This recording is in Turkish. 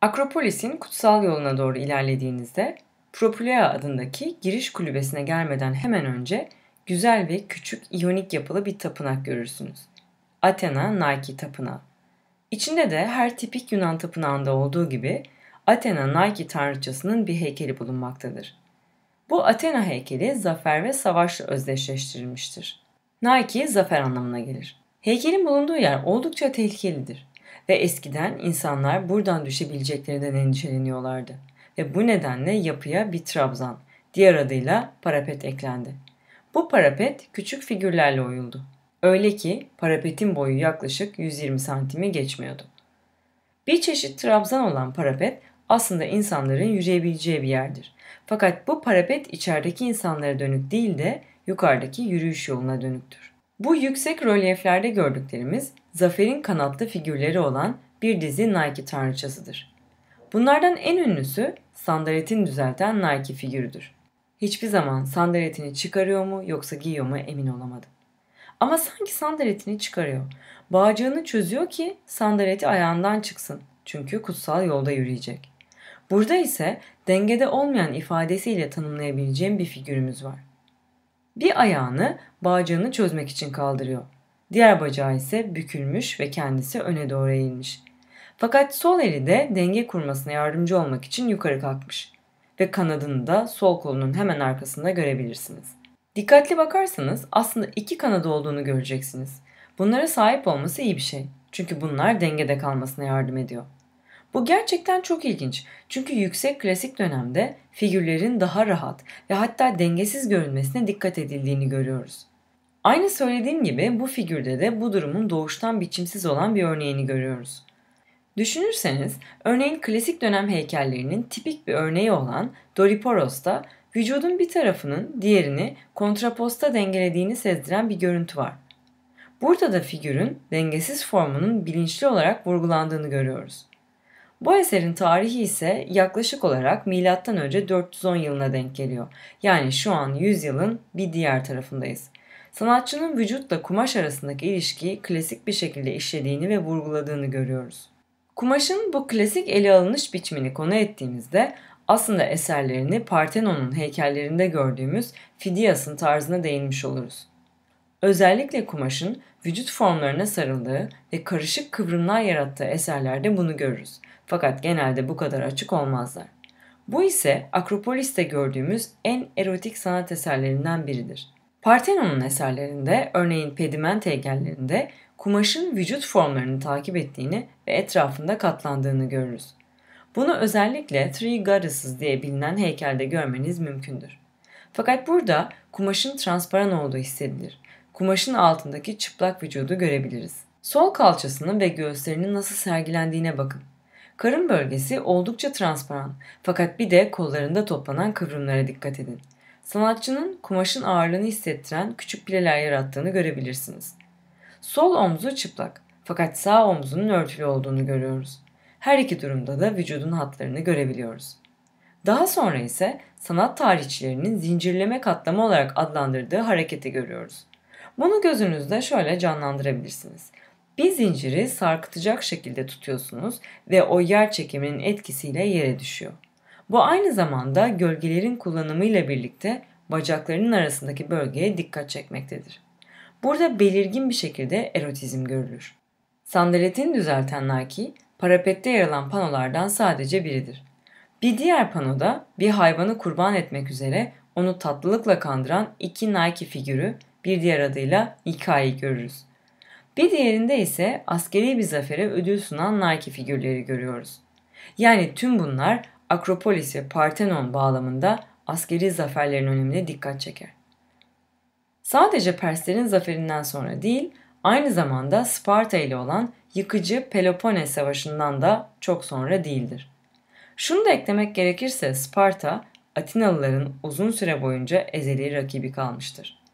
Akropolis'in kutsal yoluna doğru ilerlediğinizde Propylea adındaki giriş kulübesine gelmeden hemen önce güzel ve küçük iyonik yapılı bir tapınak görürsünüz. Athena Nike Tapınağı. İçinde de her tipik Yunan tapınağında olduğu gibi Athena Nike tanrıçasının bir heykeli bulunmaktadır. Bu Athena heykeli zafer ve savaşla özdeşleştirilmiştir. Nike zafer anlamına gelir. Heykelin bulunduğu yer oldukça tehlikelidir ve eskiden insanlar buradan düşebileceklerinden endişeleniyorlardı. Ve bu nedenle yapıya bir trabzan, diğer adıyla parapet eklendi. Bu parapet küçük figürlerle oyuldu. Öyle ki parapetin boyu yaklaşık 120 santimi geçmiyordu. Bir çeşit trabzan olan parapet aslında insanların yürüyebileceği bir yerdir. Fakat bu parapet içerideki insanlara dönük değil de yukarıdaki yürüyüş yoluna dönüktür. Bu yüksek rölyeflerde gördüklerimiz zaferin kanatlı figürleri olan bir dizi Nike tanrıçasıdır. Bunlardan en ünlüsü sandaletini düzelten Nike figürüdür. Hiçbir zaman sandaletini çıkarıyor mu yoksa giyiyor mu emin olamadım. Ama sanki sandaletini çıkarıyor. Bağcığını çözüyor ki sandaleti ayağından çıksın. Çünkü kutsal yolda yürüyecek. Burada ise dengede olmayan ifadesiyle tanımlayabileceğim bir figürümüz var. Bir ayağını bağcığını çözmek için kaldırıyor. Diğer bacağı ise bükülmüş ve kendisi öne doğru eğilmiş. Fakat sol eli de denge kurmasına yardımcı olmak için yukarı kalkmış ve kanadını da sol kolunun hemen arkasında görebilirsiniz. Dikkatli bakarsanız aslında iki kanadı olduğunu göreceksiniz. Bunlara sahip olması iyi bir şey. Çünkü bunlar dengede kalmasına yardım ediyor. Bu gerçekten çok ilginç. Çünkü yüksek klasik dönemde figürlerin daha rahat ve hatta dengesiz görünmesine dikkat edildiğini görüyoruz. Aynı söylediğim gibi bu figürde de bu durumun doğuştan biçimsiz olan bir örneğini görüyoruz. Düşünürseniz örneğin klasik dönem heykellerinin tipik bir örneği olan Doriporos'ta vücudun bir tarafının diğerini kontraposta dengelediğini sezdiren bir görüntü var. Burada da figürün dengesiz formunun bilinçli olarak vurgulandığını görüyoruz. Bu eserin tarihi ise yaklaşık olarak M.Ö. 410 yılına denk geliyor. Yani şu an 100 yılın bir diğer tarafındayız sanatçının vücutla kumaş arasındaki ilişkiyi klasik bir şekilde işlediğini ve vurguladığını görüyoruz. Kumaşın bu klasik ele alınış biçimini konu ettiğimizde aslında eserlerini Parthenon'un heykellerinde gördüğümüz Fidias'ın tarzına değinmiş oluruz. Özellikle kumaşın vücut formlarına sarıldığı ve karışık kıvrımlar yarattığı eserlerde bunu görürüz. Fakat genelde bu kadar açık olmazlar. Bu ise Akropolis'te gördüğümüz en erotik sanat eserlerinden biridir. Parthenon'un eserlerinde, örneğin pediment heykellerinde kumaşın vücut formlarını takip ettiğini ve etrafında katlandığını görürüz. Bunu özellikle Three Goddesses diye bilinen heykelde görmeniz mümkündür. Fakat burada kumaşın transparan olduğu hissedilir. Kumaşın altındaki çıplak vücudu görebiliriz. Sol kalçasının ve göğüslerinin nasıl sergilendiğine bakın. Karın bölgesi oldukça transparan fakat bir de kollarında toplanan kıvrımlara dikkat edin sanatçının kumaşın ağırlığını hissettiren küçük pileler yarattığını görebilirsiniz. Sol omzu çıplak fakat sağ omzunun örtülü olduğunu görüyoruz. Her iki durumda da vücudun hatlarını görebiliyoruz. Daha sonra ise sanat tarihçilerinin zincirleme katlama olarak adlandırdığı hareketi görüyoruz. Bunu gözünüzde şöyle canlandırabilirsiniz. Bir zinciri sarkıtacak şekilde tutuyorsunuz ve o yer çekiminin etkisiyle yere düşüyor. Bu aynı zamanda gölgelerin kullanımıyla birlikte bacaklarının arasındaki bölgeye dikkat çekmektedir. Burada belirgin bir şekilde erotizm görülür. Sandaletini düzelten Nike, parapette yer alan panolardan sadece biridir. Bir diğer panoda bir hayvanı kurban etmek üzere onu tatlılıkla kandıran iki Nike figürü, bir diğer adıyla Nika'yı görürüz. Bir diğerinde ise askeri bir zafere ödül sunan Nike figürleri görüyoruz. Yani tüm bunlar Akropolis ve Partenon bağlamında askeri zaferlerin önemine dikkat çeker. Sadece Perslerin zaferinden sonra değil, aynı zamanda Sparta ile olan yıkıcı Peloponnes Savaşı'ndan da çok sonra değildir. Şunu da eklemek gerekirse Sparta, Atinalıların uzun süre boyunca ezeli rakibi kalmıştır.